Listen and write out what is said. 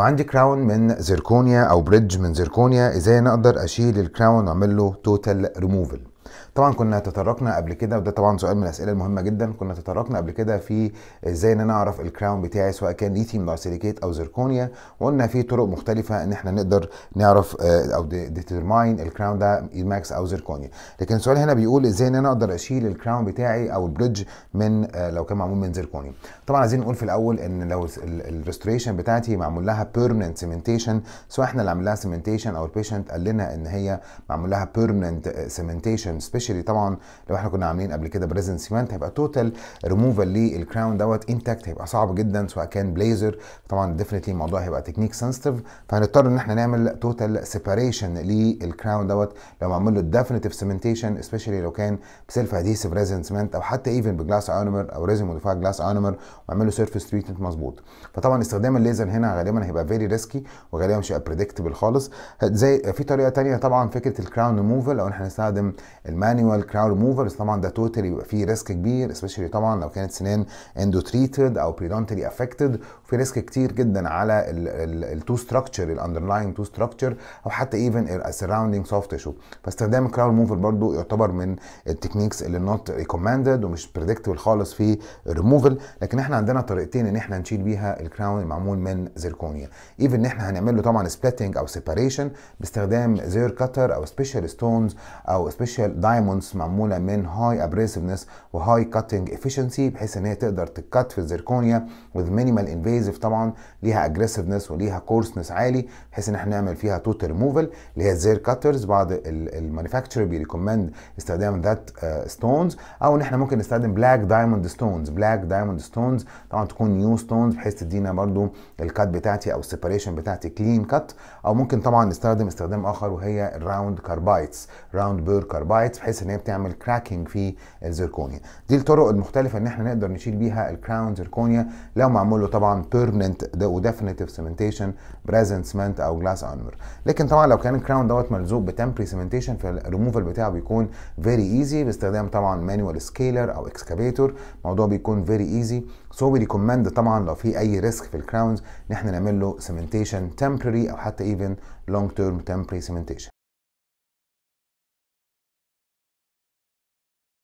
لو عندي كراون من زيركونيا او بريدج من زيركونيا ازاي نقدر اقدر اشيل الكراون واعمل له توتال ريموفل طبعا كنا تطرقنا قبل كده وده طبعا سؤال من الاسئله المهمه جدا كنا تطرقنا قبل كده في ازاي ان انا اعرف الكراون بتاعي سواء كان ليثيوم e دايسيليكيت او زركونيا وقلنا في طرق مختلفه ان احنا نقدر نعرف آه، او ديترماين الكراون ده ماكس او زركونيا لكن السؤال هنا بيقول ازاي ان انا اقدر اشيل الكراون بتاعي او البريدج من آه، لو كان معمول من زيركونيا طبعا عايزين نقول في الاول ان لو الريستوريشن بتاعتي معمول لها بيرمننت سيمنتيشن سواء احنا اللي عملناها سيمنتيشن او البيشنت قال لنا ان هي معمول لها بيرمننت سيمنتيشن آه، ريموفيشن سبيشالي طبعا لو احنا كنا عاملين قبل كده بريزن سيمنت هيبقى توتال ريموفال للكراون دوت انتاكت هيبقى صعب جدا سواء كان بليزر طبعا ديفنتلي الموضوع هيبقى تكنيك سنسيتيف فهنضطر ان احنا نعمل توتال سيباريشن للكراون دوت لو معمول له ديفنتيف سيمنتيشن سبيشالي لو كان بسيلف اديسيف ريزن سيمنت او حتى ايفن بجلاس اونمر او ريزن موديفايد جلاس اونمر وعمل له سيرفيس تريتمنت مظبوط فطبعا استخدام الليزر هنا غالبا هيبقى فيري ريسكي وغالبا مش هيبقى بريدكتبل خالص زي في طريقه ثانيه طبعا فكره الكراون ريموفال لو احنا نستخدم المانيوال كراون ريموفر طبعا ده توتال يبقى فيه ريسك كبير سبيشالي طبعا لو كانت سنان اندو تريتد او بريدونتلي افكتد وفي ريسك كتير جدا على التو ستراكشر الاندرلاين تو ستراكشر او حتى ايفن السراوندنج سوفت تشو فاستخدام الكراون موفر برضو يعتبر من التكنيكس اللي نوت ريكومندد ومش بريدكتبل خالص في الريموفل لكن احنا عندنا طريقتين ان احنا نشيل بيها الكراون المعمول من زيركونيا ايفن ان احنا هنعمل له طبعا سبليتنج او سيباريشن باستخدام زير كتر او سبيشال ستونز او سبيشال دايموندز معموله من هاي ابريسفنس وهاي كاتنج افشنسي بحيث ان هي تقدر تتكت في الزركونيا وذ مينيمال انفيزف طبعا ليها اجريسفنس وليها كورسنس عالي بحيث ان احنا نعمل فيها توتال ريموفل اللي هي الزير كاترز بعض المانيفاكتشر بيريكومند استخدام ذات آه، ستونز او ان احنا ممكن نستخدم بلاك دايموند ستونز بلاك دايموند ستونز طبعا تكون نيو ستونز بحيث تدينا برضو الكات بتاعتي او السيبريشن بتاعتي كلين كات او ممكن طبعا نستخدم استخدام اخر وهي الراوند كاربايتس راوند بير كاربايتس سايتس بحيث ان هي بتعمل كراكنج في الزركونيا دي الطرق المختلفه ان احنا نقدر نشيل بيها الكراون زركونيا لو معمول له طبعا بيرمننت وديفينيتيف سيمنتيشن بريزنت سمنت او جلاس ارمر لكن طبعا لو كان الكراون دوت ملزوق بتمبري سيمنتيشن فالريموفال بتاعه بيكون فيري ايزي باستخدام طبعا مانوال سكيلر او اكسكافيتور الموضوع بيكون فيري ايزي سو ريكومند طبعا لو في اي ريسك في الكراونز ان احنا نعمل له سيمنتيشن تمبري او حتى ايفن لونج تيرم تمبري سيمنتيشن